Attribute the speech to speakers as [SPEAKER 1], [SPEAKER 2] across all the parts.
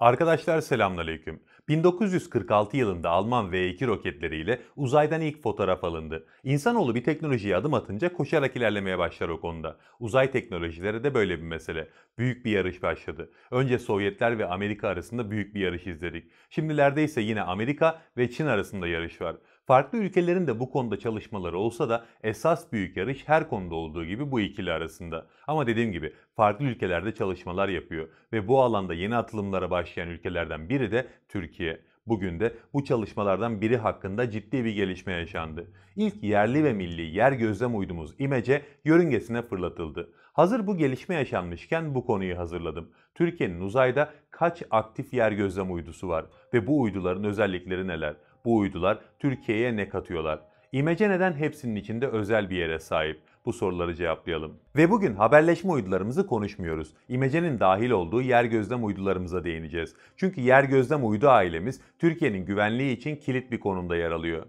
[SPEAKER 1] Arkadaşlar selamünaleyküm. 1946 yılında Alman V2 roketleriyle uzaydan ilk fotoğraf alındı. İnsanoğlu bir teknolojiye adım atınca koşarak ilerlemeye başlar o konuda. Uzay teknolojileri de böyle bir mesele. Büyük bir yarış başladı. Önce Sovyetler ve Amerika arasında büyük bir yarış izledik. Şimdilerde ise yine Amerika ve Çin arasında yarış var. Farklı ülkelerin de bu konuda çalışmaları olsa da esas büyük yarış her konuda olduğu gibi bu ikili arasında. Ama dediğim gibi farklı ülkelerde çalışmalar yapıyor ve bu alanda yeni atılımlara başlayan ülkelerden biri de Türkiye. Bugün de bu çalışmalardan biri hakkında ciddi bir gelişme yaşandı. İlk yerli ve milli yer gözlem uydumuz İmece yörüngesine fırlatıldı. Hazır bu gelişme yaşanmışken bu konuyu hazırladım. Türkiye'nin uzayda kaç aktif yer gözlem uydusu var ve bu uyduların özellikleri neler? bu uydular Türkiye'ye ne katıyorlar? İmece neden hepsinin içinde özel bir yere sahip? Bu soruları cevaplayalım. Ve bugün haberleşme uydularımızı konuşmuyoruz. İmece'nin dahil olduğu yer gözlem uydularımıza değineceğiz. Çünkü yer gözlem uydu ailemiz Türkiye'nin güvenliği için kilit bir konumda yer alıyor.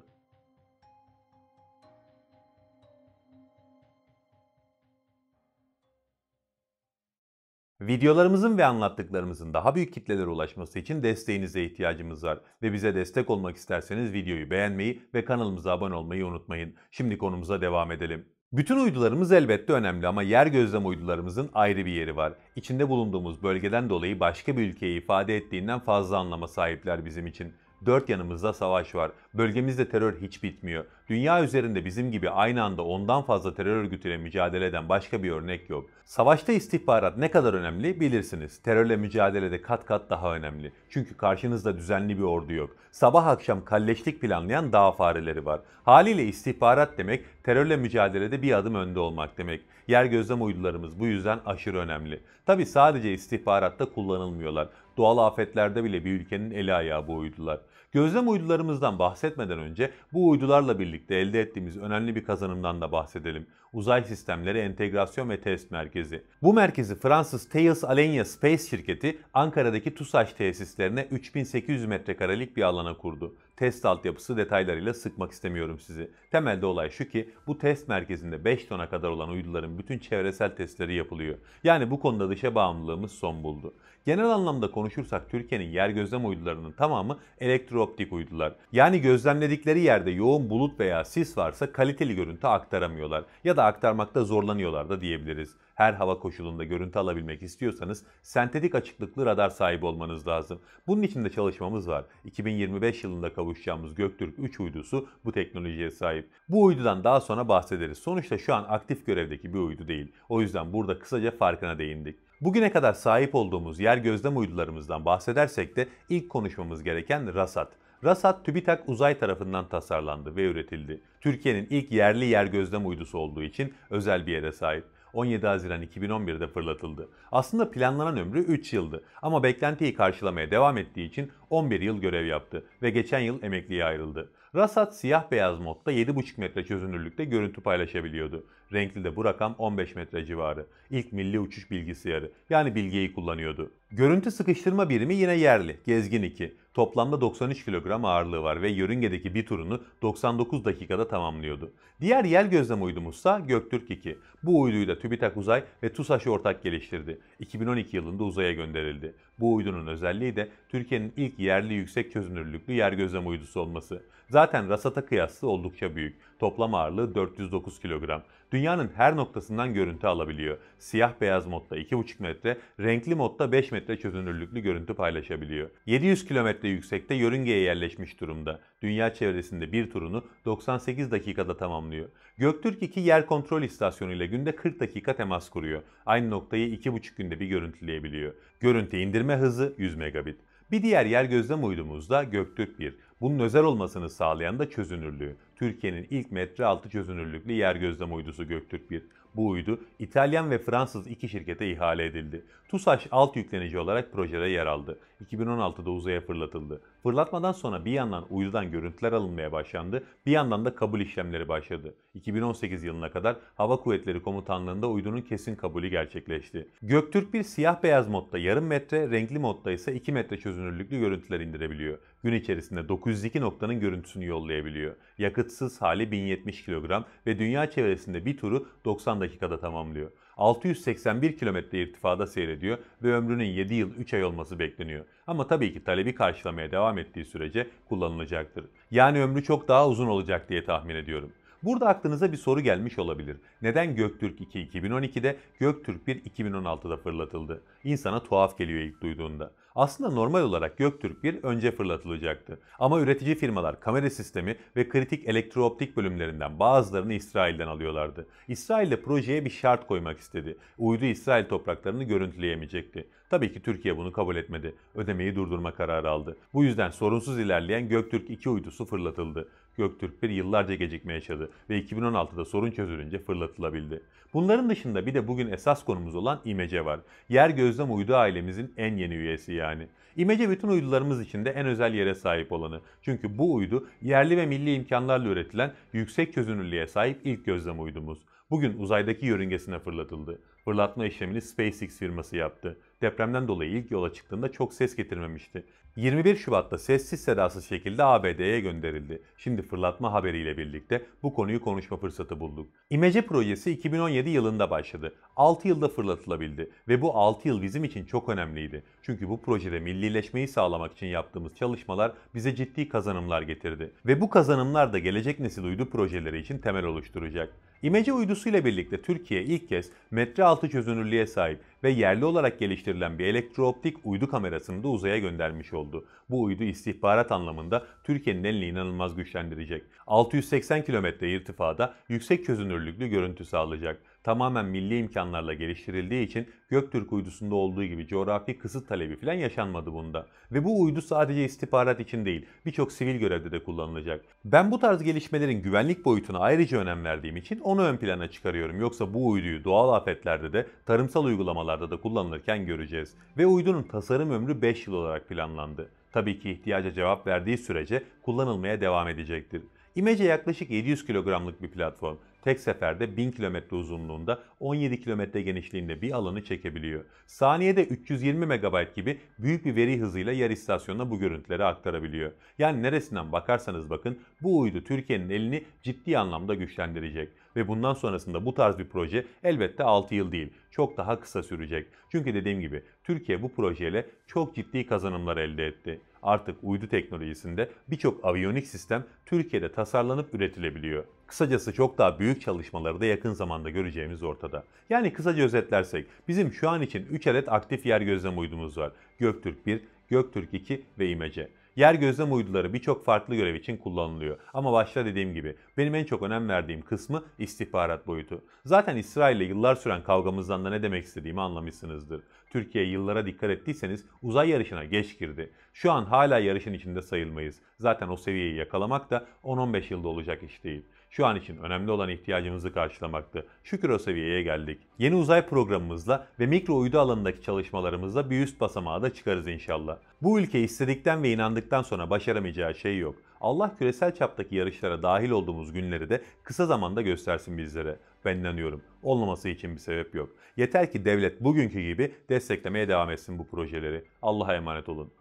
[SPEAKER 1] Videolarımızın ve anlattıklarımızın daha büyük kitlelere ulaşması için desteğinize ihtiyacımız var ve bize destek olmak isterseniz videoyu beğenmeyi ve kanalımıza abone olmayı unutmayın. Şimdi konumuza devam edelim. Bütün uydularımız elbette önemli ama yer gözlem uydularımızın ayrı bir yeri var. İçinde bulunduğumuz bölgeden dolayı başka bir ülkeyi ifade ettiğinden fazla anlama sahipler bizim için. Dört yanımızda savaş var. Bölgemizde terör hiç bitmiyor. Dünya üzerinde bizim gibi aynı anda ondan fazla terör örgütüyle mücadele eden başka bir örnek yok. Savaşta istihbarat ne kadar önemli bilirsiniz. Terörle mücadelede kat kat daha önemli. Çünkü karşınızda düzenli bir ordu yok. Sabah akşam kalleşlik planlayan dağ fareleri var. Haliyle istihbarat demek terörle mücadelede bir adım önde olmak demek. Yer gözlem uydularımız bu yüzden aşırı önemli. Tabi sadece istihbaratta kullanılmıyorlar. Doğal afetlerde bile bir ülkenin eli ayağı bu uydular. Gözlem uydularımızdan bahsediyoruz bahsetmeden önce bu uydularla birlikte elde ettiğimiz önemli bir kazanımdan da bahsedelim. Uzay Sistemleri Entegrasyon ve Test Merkezi. Bu merkezi Fransız Thales Alenia Space şirketi Ankara'daki TUSAŞ tesislerine 3800 metrekarelik bir alana kurdu test altyapısı detaylarıyla sıkmak istemiyorum sizi. Temelde olay şu ki bu test merkezinde 5 tona kadar olan uyduların bütün çevresel testleri yapılıyor. Yani bu konuda dışa bağımlılığımız son buldu. Genel anlamda konuşursak Türkiye'nin yer gözlem uydularının tamamı elektrooptik uydular. Yani gözlemledikleri yerde yoğun bulut veya sis varsa kaliteli görüntü aktaramıyorlar ya da aktarmakta zorlanıyorlar da diyebiliriz her hava koşulunda görüntü alabilmek istiyorsanız sentetik açıklıklı radar sahibi olmanız lazım. Bunun için de çalışmamız var. 2025 yılında kavuşacağımız Göktürk 3 uydusu bu teknolojiye sahip. Bu uydudan daha sonra bahsederiz. Sonuçta şu an aktif görevdeki bir uydu değil. O yüzden burada kısaca farkına değindik. Bugüne kadar sahip olduğumuz yer gözlem uydularımızdan bahsedersek de ilk konuşmamız gereken RASAT. RASAT TÜBİTAK Uzay tarafından tasarlandı ve üretildi. Türkiye'nin ilk yerli yer gözlem uydusu olduğu için özel bir yere sahip. 17 Haziran 2011'de fırlatıldı. Aslında planlanan ömrü 3 yıldı ama beklentiyi karşılamaya devam ettiği için 11 yıl görev yaptı ve geçen yıl emekliye ayrıldı. Rasat siyah beyaz modda 7,5 metre çözünürlükte görüntü paylaşabiliyordu. Renkli de bu rakam 15 metre civarı. İlk milli uçuş bilgisayarı yani bilgiyi kullanıyordu. Görüntü sıkıştırma birimi yine yerli, Gezgin 2. Toplamda 93 kilogram ağırlığı var ve yörüngedeki bir turunu 99 dakikada tamamlıyordu. Diğer yel gözlem uydumuzsa Göktürk 2. Bu uyduyu da TÜBİTAK Uzay ve TUSAŞ ortak geliştirdi. 2012 yılında uzaya gönderildi. Bu uydunun özelliği de Türkiye'nin ilk yerli yüksek çözünürlüklü yer gözlem uydusu olması. Zaten Rasat'a kıyaslı oldukça büyük. Toplam ağırlığı 409 kilogram. Dünyanın her noktasından görüntü alabiliyor. Siyah beyaz modda 2,5 metre, renkli modda 5 metre çözünürlüklü görüntü paylaşabiliyor. 700 kilometre yüksekte yörüngeye yerleşmiş durumda dünya çevresinde bir turunu 98 dakikada tamamlıyor. Göktürk 2 yer kontrol istasyonu ile günde 40 dakika temas kuruyor. Aynı noktayı 2,5 günde bir görüntüleyebiliyor. Görüntü indirme hızı 100 megabit. Bir diğer yer gözlem uydumuz da Göktürk 1. Bunun özel olmasını sağlayan da çözünürlüğü. Türkiye'nin ilk metre altı çözünürlüklü yer gözlem uydusu Göktürk 1. Bu uydu İtalyan ve Fransız iki şirkete ihale edildi. TUSAŞ alt yüklenici olarak projede yer aldı. 2016'da uzaya fırlatıldı. Fırlatmadan sonra bir yandan uydudan görüntüler alınmaya başlandı, bir yandan da kabul işlemleri başladı. 2018 yılına kadar Hava Kuvvetleri Komutanlığı'nda uydunun kesin kabulü gerçekleşti. Göktürk bir siyah beyaz modda yarım metre, renkli modda ise 2 metre çözünürlüklü görüntüler indirebiliyor gün içerisinde 902 noktanın görüntüsünü yollayabiliyor. Yakıtsız hali 1070 kilogram ve dünya çevresinde bir turu 90 dakikada tamamlıyor. 681 kilometre irtifada seyrediyor ve ömrünün 7 yıl 3 ay olması bekleniyor. Ama tabii ki talebi karşılamaya devam ettiği sürece kullanılacaktır. Yani ömrü çok daha uzun olacak diye tahmin ediyorum. Burada aklınıza bir soru gelmiş olabilir. Neden Göktürk 2 2012'de, Göktürk 1 2016'da fırlatıldı? İnsana tuhaf geliyor ilk duyduğunda. Aslında normal olarak Göktürk 1 önce fırlatılacaktı. Ama üretici firmalar kamera sistemi ve kritik elektrooptik bölümlerinden bazılarını İsrail'den alıyorlardı. İsrail de projeye bir şart koymak istedi. Uydu İsrail topraklarını görüntüleyemeyecekti. Tabii ki Türkiye bunu kabul etmedi. Ödemeyi durdurma kararı aldı. Bu yüzden sorunsuz ilerleyen Göktürk 2 uydusu fırlatıldı. Göktürk 1 yıllarca gecikme yaşadı ve 2016'da sorun çözülünce fırlatılabildi. Bunların dışında bir de bugün esas konumuz olan İmece var. Yer gözlem uydu ailemizin en yeni üyesi yani. İmece bütün uydularımız içinde en özel yere sahip olanı. Çünkü bu uydu yerli ve milli imkanlarla üretilen yüksek çözünürlüğe sahip ilk gözlem uydumuz bugün uzaydaki yörüngesine fırlatıldı. Fırlatma işlemini SpaceX firması yaptı. Depremden dolayı ilk yola çıktığında çok ses getirmemişti. 21 Şubat'ta sessiz sedasız şekilde ABD'ye gönderildi. Şimdi fırlatma haberiyle birlikte bu konuyu konuşma fırsatı bulduk. İmece projesi 2017 yılında başladı. 6 yılda fırlatılabildi ve bu 6 yıl bizim için çok önemliydi. Çünkü bu projede millileşmeyi sağlamak için yaptığımız çalışmalar bize ciddi kazanımlar getirdi. Ve bu kazanımlar da gelecek nesil uydu projeleri için temel oluşturacak. İmece uydusu ile birlikte Türkiye ilk kez metre altı çözünürlüğe sahip ve yerli olarak geliştirilen bir elektrooptik uydu kamerasını da uzaya göndermiş oldu. Bu uydu istihbarat anlamında Türkiye'nin elini inanılmaz güçlendirecek. 680 kilometre irtifada yüksek çözünürlüklü görüntü sağlayacak tamamen milli imkanlarla geliştirildiği için Göktürk uydusunda olduğu gibi coğrafi kısıt talebi falan yaşanmadı bunda. Ve bu uydu sadece istihbarat için değil, birçok sivil görevde de kullanılacak. Ben bu tarz gelişmelerin güvenlik boyutuna ayrıca önem verdiğim için onu ön plana çıkarıyorum. Yoksa bu uyduyu doğal afetlerde de tarımsal uygulamalar uygulamalarda da kullanılırken göreceğiz. Ve uydunun tasarım ömrü 5 yıl olarak planlandı. Tabii ki ihtiyaca cevap verdiği sürece kullanılmaya devam edecektir. İmece yaklaşık 700 kilogramlık bir platform. Tek seferde 1000 kilometre uzunluğunda 17 kilometre genişliğinde bir alanı çekebiliyor. Saniyede 320 MB gibi büyük bir veri hızıyla yer istasyonuna bu görüntüleri aktarabiliyor. Yani neresinden bakarsanız bakın bu uydu Türkiye'nin elini ciddi anlamda güçlendirecek. Ve bundan sonrasında bu tarz bir proje elbette 6 yıl değil, çok daha kısa sürecek. Çünkü dediğim gibi Türkiye bu projeyle çok ciddi kazanımlar elde etti. Artık uydu teknolojisinde birçok aviyonik sistem Türkiye'de tasarlanıp üretilebiliyor. Kısacası çok daha büyük çalışmaları da yakın zamanda göreceğimiz ortada. Yani kısaca özetlersek bizim şu an için 3 adet aktif yer gözlem uydumuz var. Göktürk 1, Göktürk 2 ve İmece. Yer gözlem uyduları birçok farklı görev için kullanılıyor. Ama başta dediğim gibi benim en çok önem verdiğim kısmı istihbarat boyutu. Zaten İsrail ile yıllar süren kavgamızdan da ne demek istediğimi anlamışsınızdır. Türkiye yıllara dikkat ettiyseniz uzay yarışına geç girdi. Şu an hala yarışın içinde sayılmayız. Zaten o seviyeyi yakalamak da 10-15 yılda olacak iş değil şu an için önemli olan ihtiyacımızı karşılamaktı. Şükür o seviyeye geldik. Yeni uzay programımızla ve mikro uydu alanındaki çalışmalarımızla bir üst basamağa da çıkarız inşallah. Bu ülke istedikten ve inandıktan sonra başaramayacağı şey yok. Allah küresel çaptaki yarışlara dahil olduğumuz günleri de kısa zamanda göstersin bizlere. Ben inanıyorum. Olmaması için bir sebep yok. Yeter ki devlet bugünkü gibi desteklemeye devam etsin bu projeleri. Allah'a emanet olun.